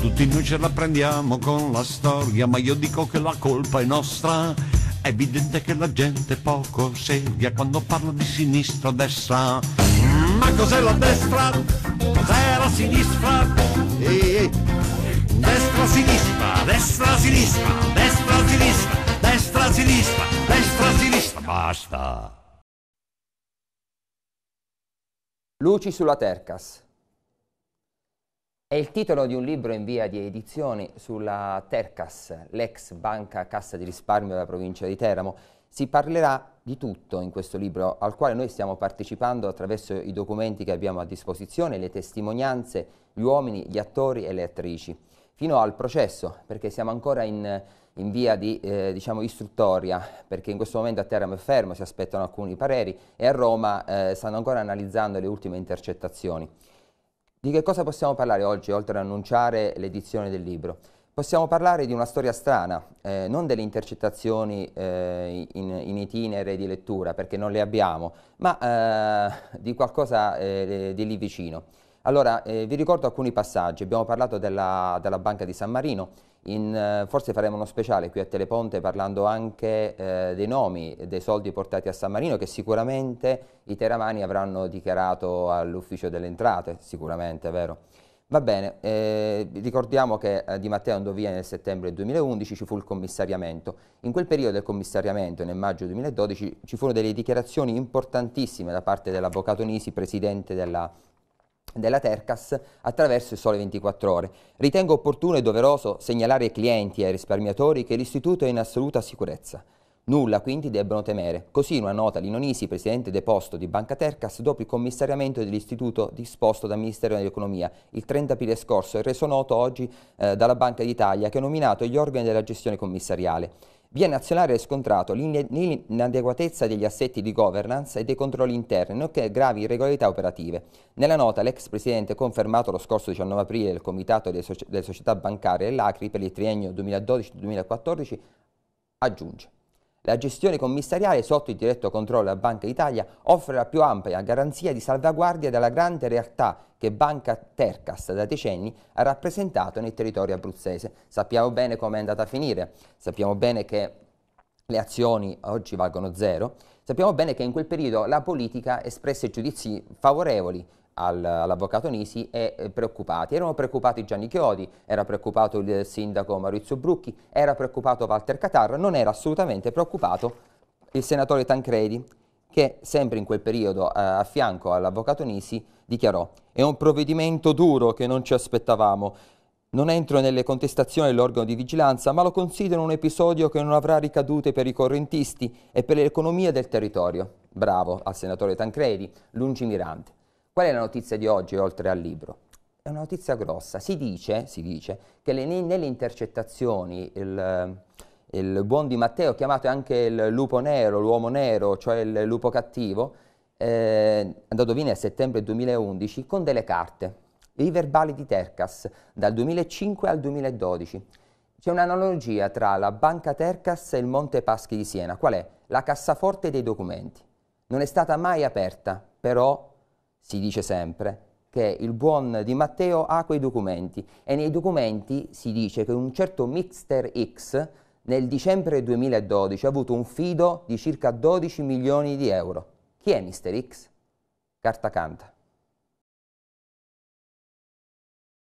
Tutti noi ce la prendiamo con la storia, ma io dico che la colpa è nostra. È evidente che la gente poco seria quando parla di sinistra o destra. Ma cos'è la destra? Cos'è la sinistra? Eh, destra, sinistra, destra, sinistra, destra, sinistra, destra, sinistra, destra, sinistra. Basta. Luci sulla Tercas è il titolo di un libro in via di edizioni sulla Tercas, l'ex banca cassa di risparmio della provincia di Teramo. Si parlerà di tutto in questo libro, al quale noi stiamo partecipando attraverso i documenti che abbiamo a disposizione, le testimonianze, gli uomini, gli attori e le attrici, fino al processo, perché siamo ancora in, in via di eh, diciamo istruttoria, perché in questo momento a Teramo è fermo, si aspettano alcuni pareri e a Roma eh, stanno ancora analizzando le ultime intercettazioni. Di che cosa possiamo parlare oggi, oltre ad annunciare l'edizione del libro? Possiamo parlare di una storia strana, eh, non delle intercettazioni eh, in, in, itinere di lettura, perché non le abbiamo, ma eh, di qualcosa eh, di lì vicino. Allora, eh, vi ricordo alcuni passaggi. Abbiamo parlato della, della Banca di San Marino, in, eh, forse faremo uno speciale qui a Teleponte parlando anche eh, dei nomi, dei soldi portati a San Marino che sicuramente i teramani avranno dichiarato all'ufficio delle entrate, sicuramente, vero? Va bene, eh, ricordiamo che eh, di Matteo Andovia nel settembre 2011 ci fu il commissariamento. In quel periodo del commissariamento, nel maggio 2012, ci furono delle dichiarazioni importantissime da parte dell'avvocato Nisi, presidente della, della Tercas attraverso il Sole 24 Ore. Ritengo opportuno e doveroso segnalare ai clienti e ai risparmiatori che l'istituto è in assoluta sicurezza. Nulla quindi debbono temere. Così in una nota Linonisi, presidente deposto di Banca Tercas, dopo il commissariamento dell'istituto disposto dal Ministero dell'Economia il 30 aprile scorso e reso noto oggi eh, dalla Banca d'Italia che ha nominato gli organi della gestione commissariale. Via Nazionale ha riscontrato l'inadeguatezza degli assetti di governance e dei controlli interni, nonché gravi irregolarità operative. Nella nota l'ex Presidente, confermato lo scorso 19 aprile del Comitato delle Società Bancarie dell'Acri per il triennio 2012-2014, aggiunge la gestione commissariale sotto il diretto controllo a Banca Italia offre la più ampia garanzia di salvaguardia della grande realtà che Banca Tercas da decenni ha rappresentato nel territorio abruzzese. Sappiamo bene come è andata a finire, sappiamo bene che le azioni oggi valgono zero, sappiamo bene che in quel periodo la politica espresse giudizi favorevoli al, all'avvocato Nisi e eh, preoccupati. Erano preoccupati Gianni Chiodi, era preoccupato il sindaco Maurizio Brucchi, era preoccupato Walter Catar, non era assolutamente preoccupato il senatore Tancredi che sempre in quel periodo eh, a fianco all'avvocato Nisi dichiarò è un provvedimento duro che non ci aspettavamo. Non entro nelle contestazioni dell'organo di vigilanza, ma lo considero un episodio che non avrà ricadute per i correntisti e per l'economia del territorio. Bravo al senatore Tancredi, lungimirante. Qual è la notizia di oggi, oltre al libro? È una notizia grossa. Si dice, si dice che le, nelle intercettazioni il, il, buon di Matteo, chiamato anche il lupo nero, l'uomo nero, cioè il lupo cattivo, eh, andato via nel settembre 2011 con delle carte, i verbali di Tercas, dal 2005 al 2012. C'è un'analogia tra la banca Tercas e il Monte Paschi di Siena. Qual è? La cassaforte dei documenti. Non è stata mai aperta, però si dice sempre, che il buon di Matteo ha quei documenti e nei documenti si dice che un certo Mixter X nel dicembre 2012 ha avuto un fido di circa 12 milioni di euro. Chi è Mr. X? Carta canta.